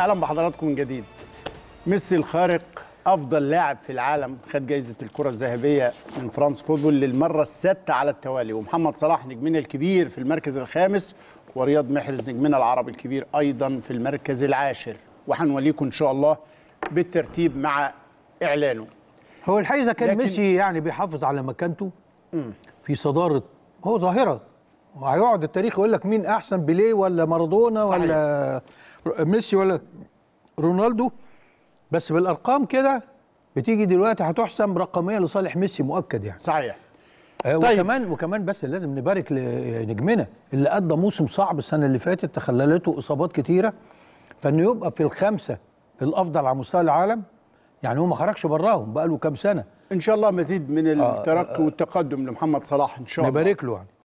اهلا بحضراتكم من جديد ميسي الخارق افضل لاعب في العالم خد جائزه الكره الذهبيه من فرانس فوتبول للمره السادسه على التوالي ومحمد صلاح نجمنا الكبير في المركز الخامس ورياض محرز نجمنا العربي الكبير ايضا في المركز العاشر وهنوليكم ان شاء الله بالترتيب مع اعلانه هو الحقيقه كان لكن... ميسي يعني بيحافظ على مكانته في صداره هو ظاهره وهيقعد التاريخ يقول لك مين احسن بيليه ولا مارادونا ولا ميسي ولا رونالدو بس بالارقام كده بتيجي دلوقتي هتحسم رقميا لصالح ميسي مؤكد يعني صحيح آه طيب. وكمان وكمان بس لازم نبارك لنجمنا اللي ادى موسم صعب السنه اللي فاتت تخللته اصابات كتيره فانه يبقى في الخمسه الافضل على مستوى العالم يعني هو ما خرجش براهم بقى له كام سنه ان شاء الله مزيد من آه، الترقي آه والتقدم لمحمد صلاح ان شاء الله نبارك له يعني